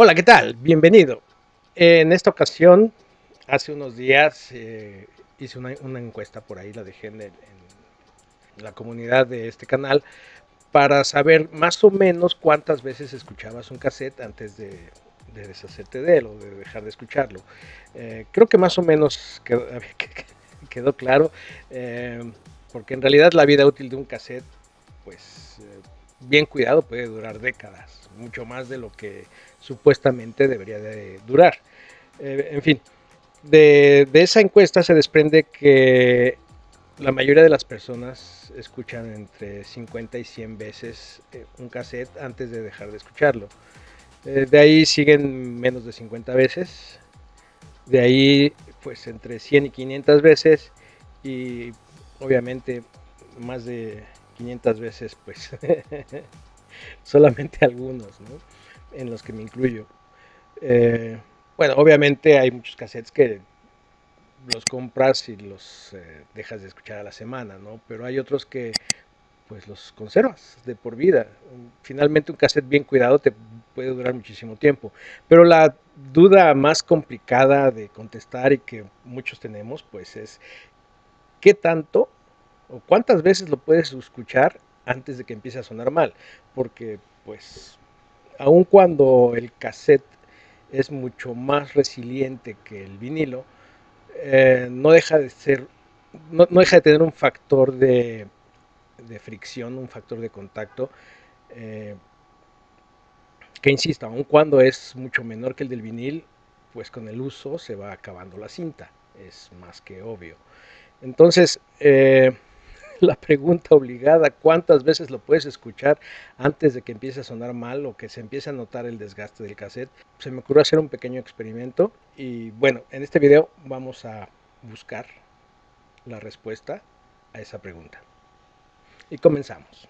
Hola, ¿qué tal? Bienvenido. En esta ocasión, hace unos días eh, hice una, encuesta por ahí, la dejé en, en, la comunidad de este canal, para saber más o menos cuántas veces escuchabas un cassette antes de, deshacerte de él o de dejar de escucharlo. Eh, creo que más o menos quedó, claro, eh, porque en realidad la vida útil de un cassette, pues bien cuidado puede durar décadas, mucho más de lo que supuestamente debería de durar. Eh, en fin, de, esa encuesta se desprende que la mayoría de las personas escuchan entre 50 y 100 veces eh, un cassette antes de dejar de escucharlo. Eh, de ahí siguen menos de 50 veces. De ahí pues entre 100 y 500 veces. Y obviamente más de 500 veces, pues solamente algunos, ¿no? En los que me incluyo. Eh, bueno, obviamente hay muchos cassettes que los compras y los eh, dejas de escuchar a la semana, ¿no? Pero hay otros que pues los conservas de por vida. Finalmente un cassette bien cuidado te puede durar muchísimo tiempo. Pero la duda más complicada de contestar y que muchos tenemos, pues es, ¿qué tanto o cuántas veces lo puedes escuchar antes de que empiece a sonar mal, porque pues aun cuando el cassette es mucho más resiliente que el vinilo, eh, no deja de ser, no, deja de tener un factor de, fricción, un factor de contacto, eh, que insisto, aun cuando es mucho menor que el del vinil, pues con el uso se va acabando la cinta, es más que obvio. Entonces, eh, la pregunta obligada, ¿cuántas veces lo puedes escuchar antes de que empiece a sonar mal o que se empiece a notar el desgaste del cassette? Se me ocurrió hacer un pequeño experimento y bueno, en este video vamos a buscar la respuesta a esa pregunta. Y comenzamos.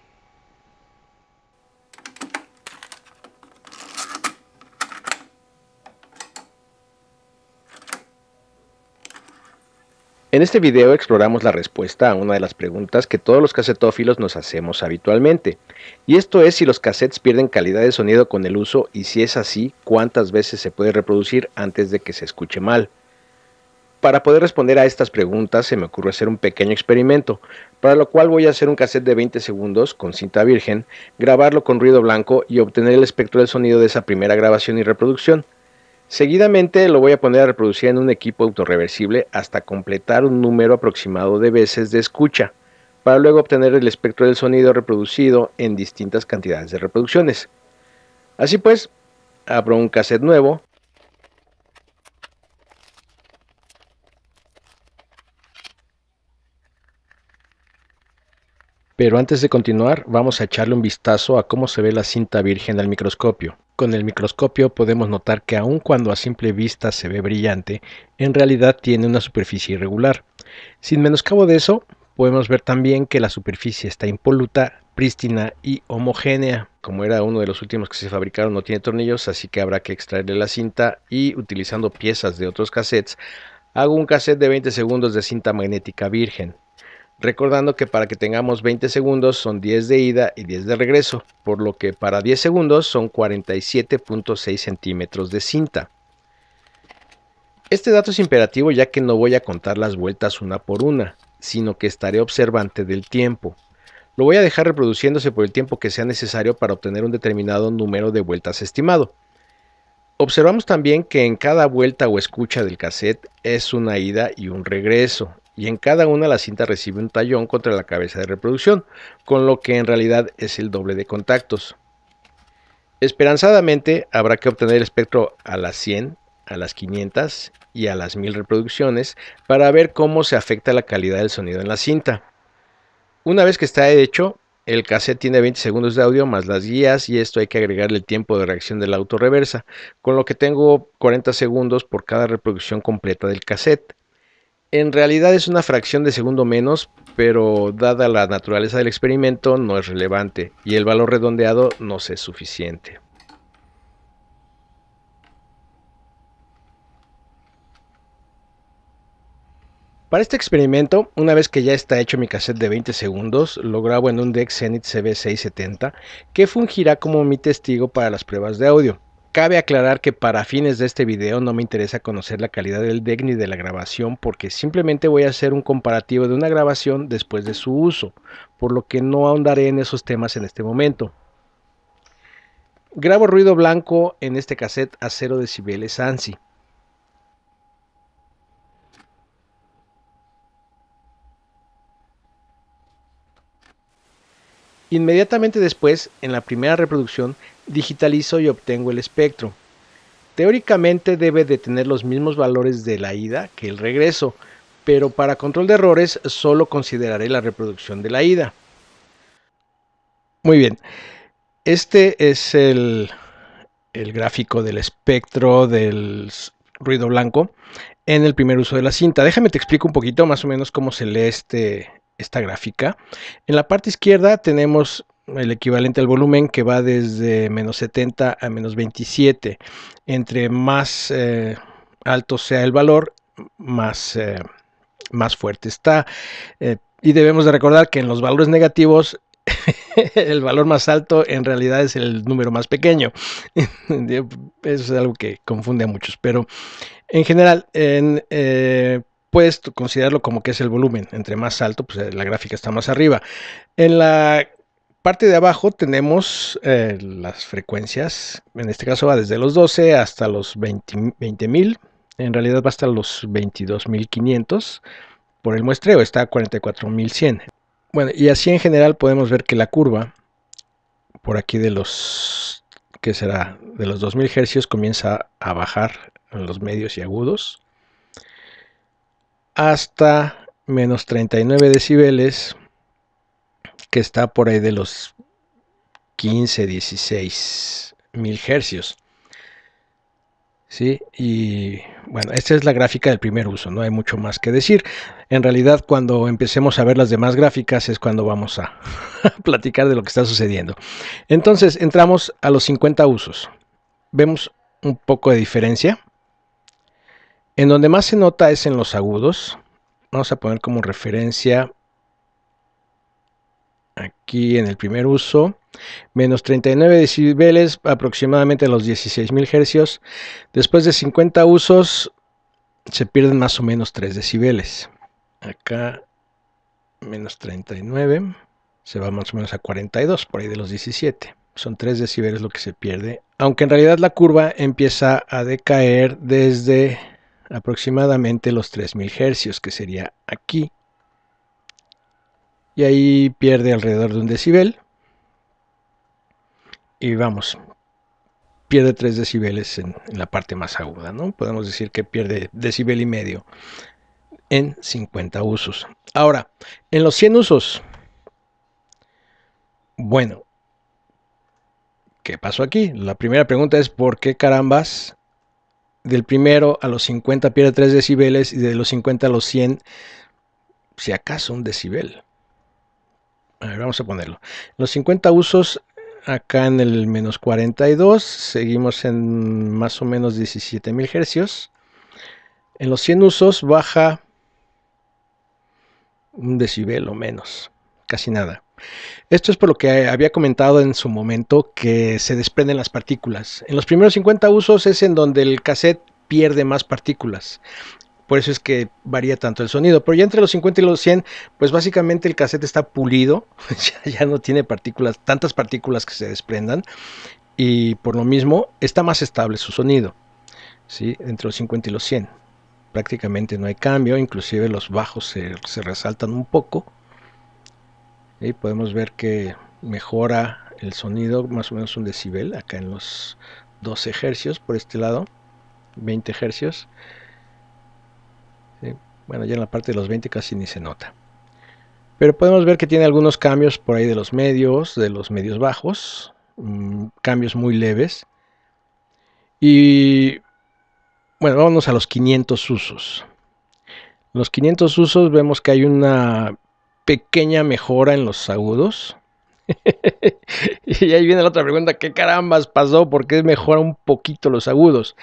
En este video exploramos la respuesta a una de las preguntas que todos los casetófilos nos hacemos habitualmente, y esto es si los cassettes pierden calidad de sonido con el uso y si es así, cuántas veces se puede reproducir antes de que se escuche mal. Para poder responder a estas preguntas se me ocurre hacer un pequeño experimento, para lo cual voy a hacer un cassette de 20 segundos con cinta virgen, grabarlo con ruido blanco y obtener el espectro del sonido de esa primera grabación y reproducción. Seguidamente lo voy a poner a reproducir en un equipo autorreversible hasta completar un número aproximado de veces de escucha, para luego obtener el espectro del sonido reproducido en distintas cantidades de reproducciones. Así pues, abro un cassette nuevo, Pero antes de continuar, vamos a echarle un vistazo a cómo se ve la cinta virgen al microscopio. Con el microscopio podemos notar que aun cuando a simple vista se ve brillante, en realidad tiene una superficie irregular. Sin menoscabo de eso, podemos ver también que la superficie está impoluta, prístina y homogénea. Como era uno de los últimos que se fabricaron, no tiene tornillos, así que habrá que extraerle la cinta y utilizando piezas de otros cassettes, hago un cassette de 20 segundos de cinta magnética virgen. Recordando que para que tengamos 20 segundos son 10 de ida y 10 de regreso, por lo que para 10 segundos son 47.6 centímetros de cinta. Este dato es imperativo ya que no voy a contar las vueltas una por una, sino que estaré observante del tiempo. Lo voy a dejar reproduciéndose por el tiempo que sea necesario para obtener un determinado número de vueltas estimado. Observamos también que en cada vuelta o escucha del cassette es una ida y un regreso, y en cada una la cinta recibe un tallón contra la cabeza de reproducción, con lo que en realidad es el doble de contactos. Esperanzadamente habrá que obtener el espectro a las 100, a las 500 y a las 1000 reproducciones para ver cómo se afecta la calidad del sonido en la cinta. Una vez que está hecho, el cassette tiene 20 segundos de audio más las guías y esto hay que agregarle el tiempo de reacción de la autorreversa, con lo que tengo 40 segundos por cada reproducción completa del cassette. En realidad es una fracción de segundo menos, pero dada la naturaleza del experimento no es relevante y el valor redondeado no es suficiente. Para este experimento, una vez que ya está hecho mi cassette de 20 segundos, lo grabo en un DEX CB670 que fungirá como mi testigo para las pruebas de audio. Cabe aclarar que para fines de este video no me interesa conocer la calidad del deck ni de la grabación porque simplemente voy a hacer un comparativo de una grabación después de su uso, por lo que no ahondaré en esos temas en este momento. Grabo ruido blanco en este cassette a 0 decibeles ANSI. Inmediatamente después, en la primera reproducción, digitalizo y obtengo el espectro. Teóricamente debe de tener los mismos valores de la ida que el regreso, pero para control de errores solo consideraré la reproducción de la ida. Muy bien, este es el, el gráfico del espectro del ruido blanco en el primer uso de la cinta. Déjame te explico un poquito más o menos cómo se lee este, esta gráfica. En la parte izquierda tenemos el equivalente al volumen que va desde menos 70 a menos 27. Entre más eh, alto sea el valor, más, eh, más fuerte está. Eh, y debemos de recordar que en los valores negativos el valor más alto en realidad es el número más pequeño. Eso es algo que confunde a muchos, pero en general, en, puedes considerarlo como que es el volumen. Entre más alto, pues eh, la gráfica está más arriba. En la parte de abajo tenemos eh, las frecuencias. En este caso va desde los 12 hasta los 20.000. en realidad va hasta los 22.500 por el muestreo. Está a 44.100. Bueno, y así en general podemos ver que la curva por aquí de los que será de los 2000 hercios comienza a bajar en los medios y agudos hasta menos 39 decibeles, que está por ahí de los 15, 16 mil hercios. ¿Sí? Y bueno, esta es la gráfica del primer uso, no hay mucho más que decir. En realidad, cuando empecemos a ver las demás gráficas es cuando vamos a platicar de lo que está sucediendo. Entonces, entramos a los 50 usos. Vemos un poco de diferencia. En donde más se nota es en los agudos. Vamos a poner como referencia aquí en el primer uso, menos 39 decibeles aproximadamente a los 16.000 hercios. Después de 50 usos se pierden más o menos 3 decibeles. Acá menos 39 se va más o menos a 42, por ahí de los 17. Son 3 decibeles lo que se pierde, aunque en realidad la curva empieza a decaer desde aproximadamente los 3000 hercios, que sería aquí. Y ahí pierde alrededor de un decibel. Y vamos, pierde 3 decibeles en, la parte más aguda, ¿no? Podemos decir que pierde decibel y medio en 50 usos. Ahora, en los 100 usos, bueno, ¿qué pasó aquí? La primera pregunta es, ¿por qué carambas del primero a los 50 pierde 3 decibeles y de los 50 a los 100, si acaso un decibel. A ver, vamos a ponerlo. Los 50 usos acá en el menos 42, seguimos en más o menos 17.000 hercios. En los 100 usos baja un decibel o menos, casi nada. Esto es por lo que había comentado en su momento que se desprenden las partículas. En los primeros 50 usos es en donde el cassette pierde más partículas. Por eso es que varía tanto el sonido. Pero ya entre los 50 y los 100, pues básicamente el cassette está pulido. ya, no tiene partículas, tantas partículas que se desprendan. Y por lo mismo está más estable su sonido. ¿sí? Entre los 50 y los 100. Prácticamente no hay cambio. Inclusive los bajos se resaltan un poco podemos ver que mejora el sonido más o menos un decibel acá en los 12 hercios por este lado 20 hercios bueno ya en la parte de los 20 casi ni se nota pero podemos ver que tiene algunos cambios por ahí de los medios de los medios bajos mm, cambios muy leves y bueno vámonos a los 500 usos los 500 usos vemos que hay una pequeña mejora en los agudos. y ahí viene la otra pregunta, ¿qué carambas pasó? ¿Por qué mejora un poquito los agudos?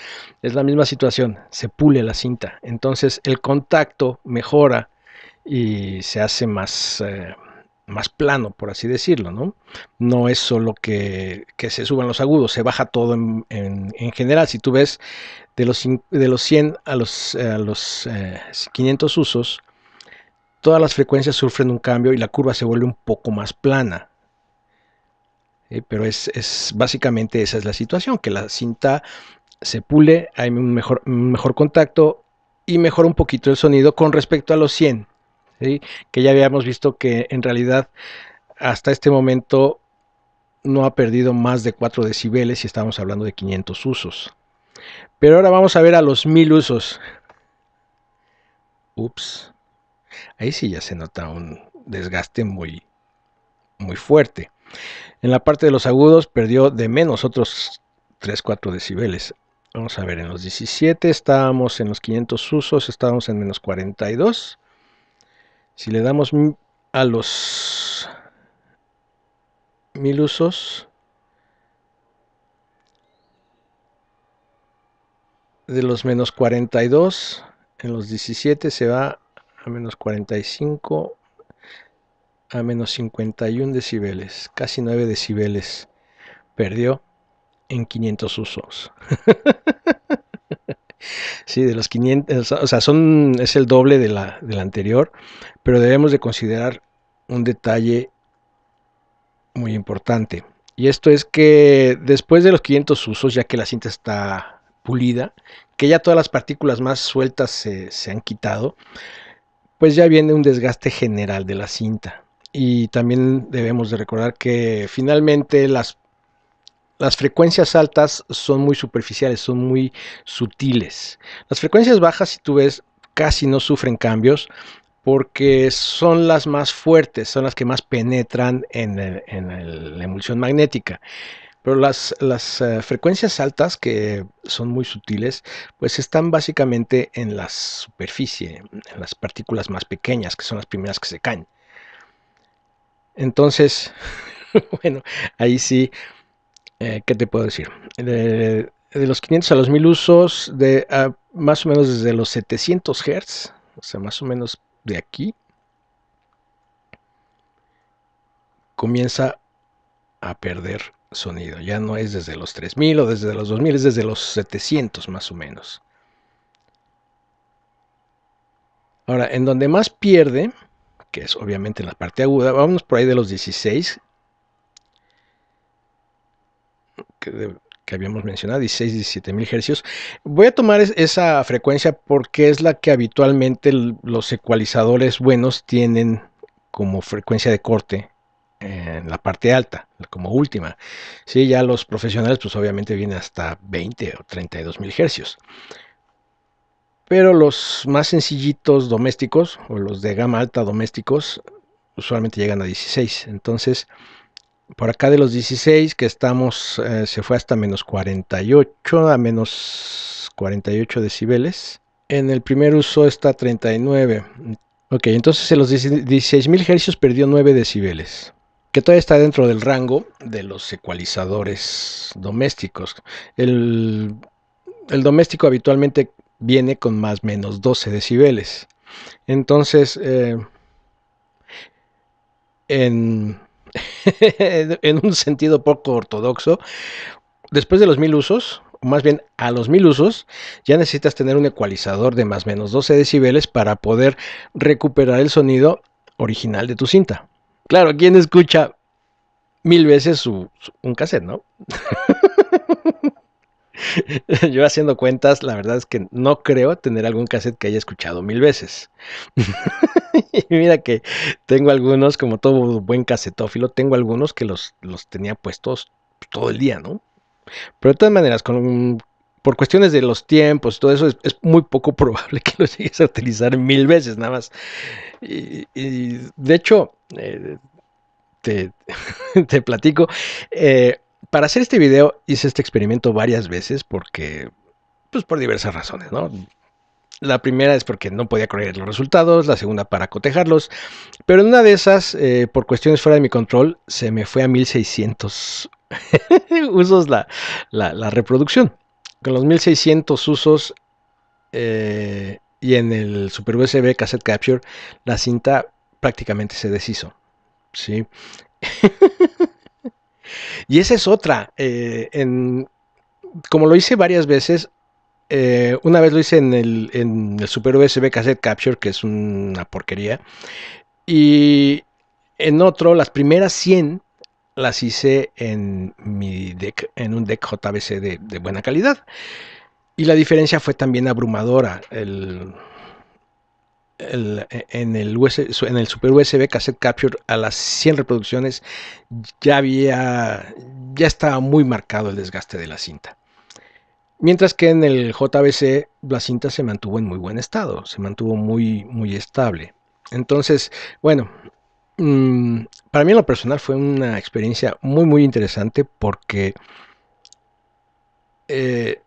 Es la misma situación, se pule la cinta. Entonces el contacto mejora y se hace más, eh, más plano, por así decirlo, ¿no? No es solo que, que se suban los agudos, se baja todo en, general. Si tú ves de los, de los 100 a los, los 500 eh, usos, todas las frecuencias sufren un cambio y la curva se vuelve un poco más plana. Eh, pero es, básicamente esa es la situación, que la cinta se pule, hay un mejor, mejor contacto y mejora un poquito el sonido con respecto a los 100, que ya habíamos visto que en realidad hasta este momento no ha perdido más de 4 decibeles y estamos hablando de 500 usos. Pero ahora vamos a ver a los 1000 usos. Ups ahí sí ya se nota un desgaste muy, muy fuerte. En la parte de los agudos perdió de menos otros 3-4 decibeles. Vamos a ver, en los 17 estábamos en los 500 usos, estábamos en menos 42. Si le damos a los 1000 usos, de los menos 42, en los 17 se va a menos 45 a menos 51 decibeles, casi 9 decibeles. Perdió en 500 usos. sí, de los 500, o sea, son, es el doble de la, de la anterior, pero debemos de considerar un detalle muy importante. Y esto es que después de los 500 usos, ya que la cinta está pulida, que ya todas las partículas más sueltas se, se han quitado, pues ya viene un desgaste general de la cinta. Y también debemos de recordar que finalmente las, las frecuencias altas son muy superficiales, son muy sutiles. Las frecuencias bajas, si tú ves, casi no sufren cambios porque son las más fuertes, son las que más penetran en, la emulsión magnética. Pero las, eh, frecuencias altas, que son muy sutiles, pues están básicamente en la superficie, en las partículas más pequeñas, que son las primeras que se caen. Entonces, bueno, ahí sí, eh, ¿qué te puedo decir? De, los 500 a los 1000 usos, de ah, más o menos desde los 700 Hz, o sea, más o menos de aquí, comienza a perder sonido. Ya no es desde los 3000 o desde los 2000, es desde los 700 más o menos. Ahora, en donde más pierde, que es obviamente en la parte aguda, vamos por ahí de los 16, que, habíamos mencionado, 16, 17 mil hercios. Voy a tomar esa frecuencia porque es la que habitualmente los ecualizadores buenos tienen como frecuencia de corte en la parte alta, como última. si ya los profesionales pues obviamente viene hasta 20 o 32 mil hercios. Pero los más sencillitos domésticos o los de gama alta domésticos usualmente llegan a 16. Entonces, por acá de los 16 que estamos, eh, se fue hasta menos 48, a menos 48 decibeles. En el primer uso está 39. Ok, entonces en los 16.000 hercios perdió 9 decibeles que todavía está dentro del rango de los ecualizadores domésticos. El, doméstico habitualmente viene con más o menos 12 decibeles. Entonces, eh, en, en un sentido poco ortodoxo, después de los mil usos, o más bien a los mil usos, ya necesitas tener un ecualizador de más o menos 12 decibeles para poder recuperar el sonido original de tu cinta. Claro, ¿quién escucha mil veces su, un cassette, no? Yo haciendo cuentas, la verdad es que no creo tener algún cassette que haya escuchado mil veces. y mira que tengo algunos, como todo buen casetófilo, tengo algunos que los, los tenía puestos todo el día, ¿no? Pero de todas maneras, con, por cuestiones de los tiempos, todo eso, es, muy poco probable que lo llegues a utilizar mil veces nada más. Y, de hecho, eh, te, platico, eh, para hacer este video hice este experimento varias veces porque, pues por diversas razones, ¿no? La primera es porque no podía creer los resultados, la segunda para cotejarlos, pero en una de esas, eh, por cuestiones fuera de mi control, se me fue a 1600 usos la reproducción con los 1600 usos eh, y en el Super USB Cassette Capture, la cinta prácticamente se deshizo. Sí. y esa es otra. Eh, en, como lo hice varias veces, eh, una vez lo hice en el, en el, Super USB Cassette Capture, que es una porquería. Y en otro, las primeras 100 las hice en, mi en un deck JBC de, buena calidad. Y la diferencia fue también abrumadora. en, el Super USB Cassette Capture a las 100 reproducciones ya había ya estaba muy marcado el desgaste de la cinta. Mientras que en el JBC la cinta se mantuvo en muy buen estado, se mantuvo muy muy estable. Entonces, bueno, Mm, para mí en lo personal fue una experiencia muy, muy interesante porque, eh,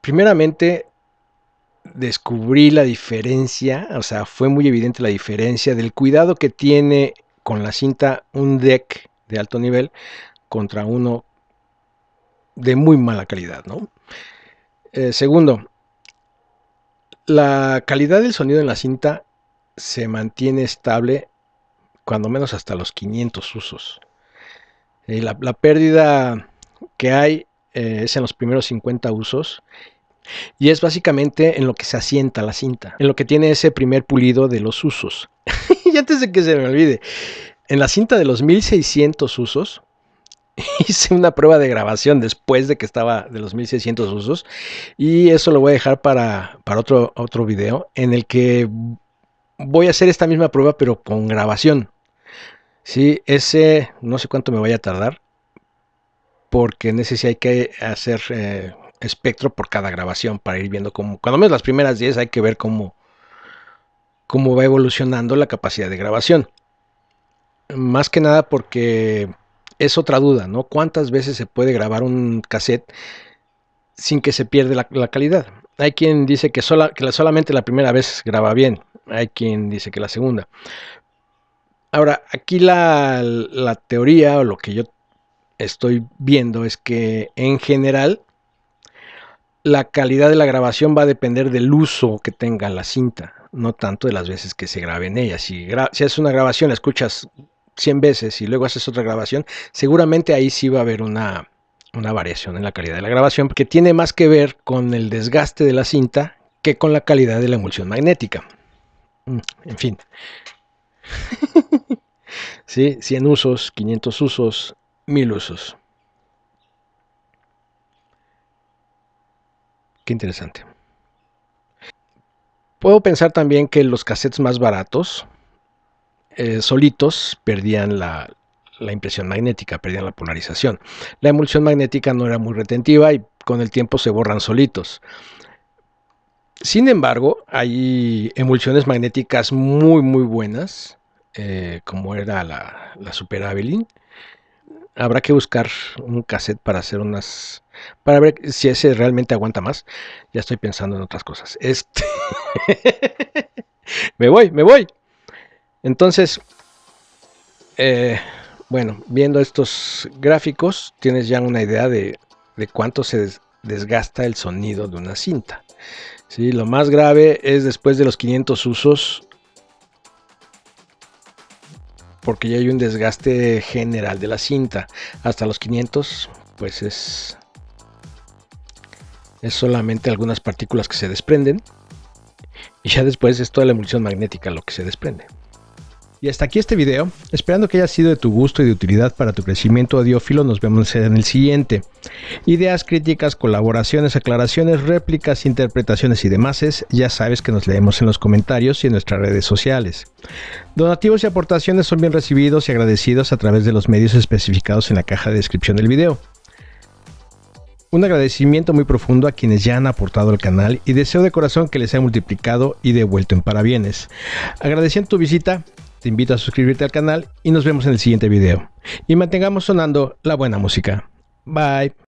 primeramente, descubrí la diferencia, o sea, fue muy evidente la diferencia del cuidado que tiene con la cinta un deck de alto nivel contra uno de muy mala calidad, ¿no? Eh, segundo, la calidad del sonido en la cinta se mantiene estable cuando menos hasta los 500 usos. la, pérdida que hay eh, es en los primeros 50 usos y es básicamente en lo que se asienta la cinta, en lo que tiene ese primer pulido de los usos. y antes de que se me olvide, en la cinta de los 1600 usos, hice una prueba de grabación después de que estaba de los 1600 usos y eso lo voy a dejar para, para otro, otro video en el que voy a hacer esta misma prueba, pero con grabación. Sí, ese no sé cuánto me vaya a tardar, porque en ese hay que hacer eh, espectro por cada grabación para ir viendo cómo, cuando menos las primeras 10 hay que ver cómo, cómo va evolucionando la capacidad de grabación. Más que nada porque es otra duda, ¿no? ¿Cuántas veces se puede grabar un cassette sin que se pierda la calidad? Hay quien dice que, sola, que solamente la primera vez graba bien. Hay quien dice que la segunda. Ahora, aquí la, teoría o lo que yo estoy viendo es que en general la calidad de la grabación va a depender del uso que tenga la cinta, no tanto de las veces que se grabe en ella. Si, es si haces una grabación, la escuchas 100 veces y luego haces otra grabación, seguramente ahí sí va a haber una, una variación en la calidad de la grabación que tiene más que ver con el desgaste de la cinta que con la calidad de la emulsión magnética. Mm, en fin. sí, 100 usos, 500 usos, 1000 usos. Qué interesante. Puedo pensar también que los cassettes más baratos, eh, solitos, perdían la, la impresión magnética, perdían la polarización. La emulsión magnética no era muy retentiva y con el tiempo se borran solitos. Sin embargo, hay emulsiones magnéticas muy muy buenas, eh, como era la, Super Avelin. Habrá que buscar un cassette para hacer unas, para ver si ese realmente aguanta más. Ya estoy pensando en otras cosas. Este, me voy, me voy. Entonces, eh, bueno, viendo estos gráficos tienes ya una idea de, de cuánto se desgasta el sonido de una cinta. ¿Sí? Lo más grave es después de los 500 usos porque ya hay un desgaste general de la cinta. Hasta los 500 pues es, es solamente algunas partículas que se desprenden y ya después es toda la emulsión magnética lo que se desprende. Y hasta aquí este video, esperando que haya sido de tu gusto y de utilidad para tu crecimiento audiófilo, nos vemos en el siguiente. Ideas, críticas, colaboraciones, aclaraciones, réplicas, interpretaciones y demás, es, ya sabes que nos leemos en los comentarios y en nuestras redes sociales. Donativos y aportaciones son bien recibidos y agradecidos a través de los medios especificados en la caja de descripción del video. Un agradecimiento muy profundo a quienes ya han aportado al canal y deseo de corazón que les haya multiplicado y devuelto en parabienes. Agradeciendo tu visita, te invito a suscribirte al canal y nos vemos en el siguiente video. Y mantengamos sonando la buena música. Bye.